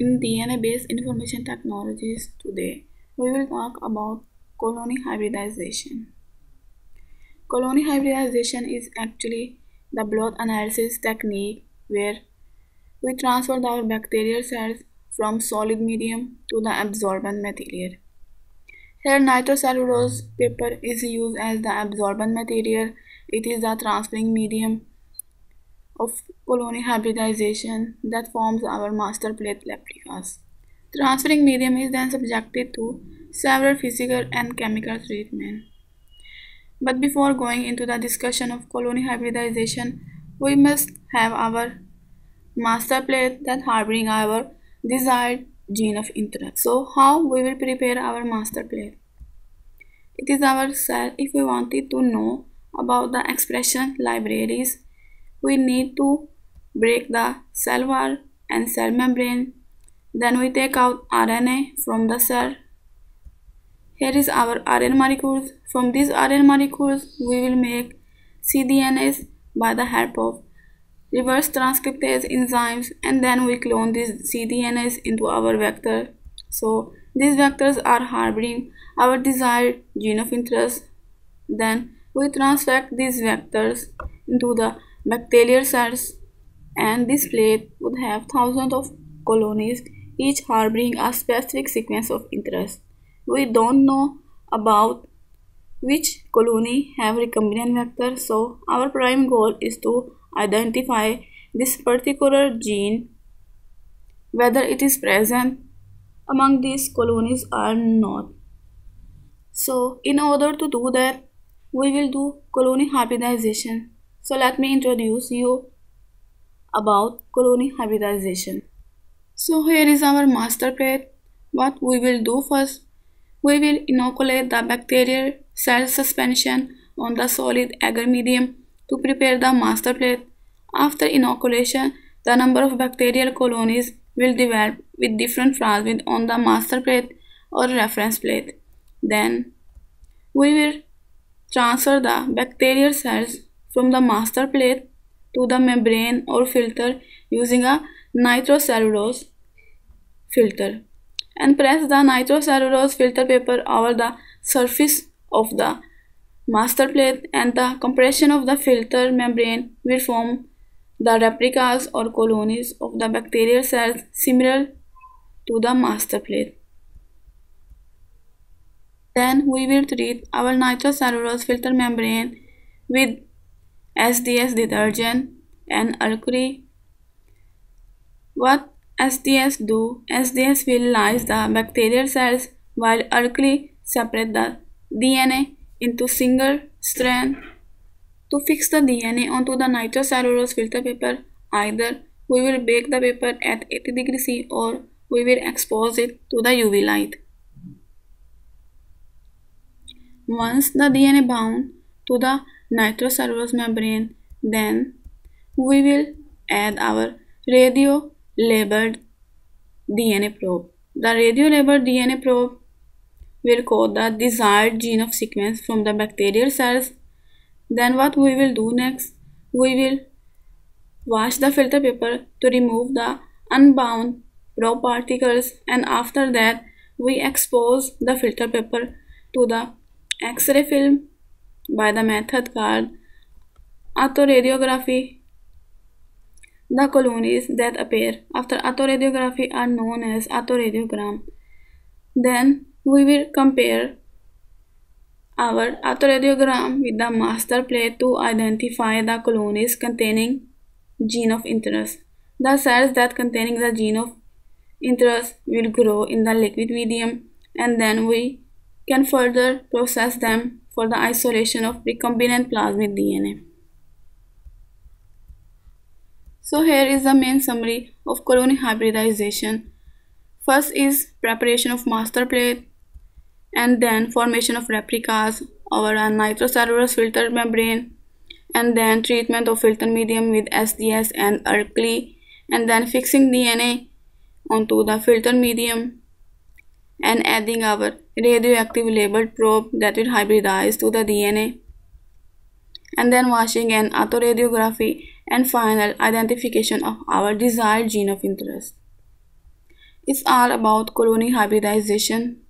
In DNA-based information technologies today, we will talk about colony hybridization. Colony hybridization is actually the blood analysis technique where we transfer our bacterial cells from solid medium to the absorbent material. Here nitrocellulose paper is used as the absorbent material. It is the transferring medium of colony hybridization that forms our master plate lepticas. Transferring medium is then subjected to several physical and chemical treatments. But before going into the discussion of colony hybridization, we must have our master plate that harboring our desired gene of interest. So how we will prepare our master plate? It is our cell if we wanted to know about the expression libraries we need to break the cell wall and cell membrane. Then we take out RNA from the cell. Here is our RNA molecules. From these RNA molecules, we will make cDNAs by the help of reverse transcriptase enzymes and then we clone these cDNAs into our vector. So these vectors are harboring our desired gene of interest. Then we transfect these vectors into the Bacterial cells and this plate would have thousands of colonies, each harboring a specific sequence of interest. We don't know about which colony have recombinant vector, so our prime goal is to identify this particular gene, whether it is present among these colonies or not. So, in order to do that, we will do colony hybridization. So let me introduce you about colony hybridization. So here is our master plate. What we will do first, we will inoculate the bacterial cell suspension on the solid agar medium to prepare the master plate. After inoculation, the number of bacterial colonies will develop with different plasmid on the master plate or reference plate. Then we will transfer the bacterial cells from the master plate to the membrane or filter using a nitrocellulose filter and press the nitrocellulose filter paper over the surface of the master plate and the compression of the filter membrane will form the replicas or colonies of the bacterial cells similar to the master plate. Then we will treat our nitrocellulose filter membrane with SDS detergent and alkali. What SDS do? SDS will lyse the bacterial cells while alkali separate the DNA into single strand. To fix the DNA onto the nitrocellulose filter paper, either we will bake the paper at 80 degrees C or we will expose it to the UV light. Once the DNA bound to the nitrocellulose membrane. Then we will add our radio labeled DNA probe. The radio labeled DNA probe will code the desired gene of sequence from the bacterial cells. Then what we will do next? We will wash the filter paper to remove the unbound probe particles and after that we expose the filter paper to the X-ray film by the method called autoradiography. The colonies that appear after autoradiography are known as autoradiogram. Then we will compare our autoradiogram with the master plate to identify the colonies containing gene of interest. The cells that containing the gene of interest will grow in the liquid medium and then we can further process them for the isolation of recombinant plasmid DNA. So here is the main summary of colony hybridization. First is preparation of master plate and then formation of replicas over a nitrocellulose filter membrane and then treatment of filter medium with SDS and Erkli and then fixing DNA onto the filter medium and adding our radioactive labeled probe that will hybridize to the DNA and then washing and autoradiography and final identification of our desired gene of interest. It's all about colony hybridization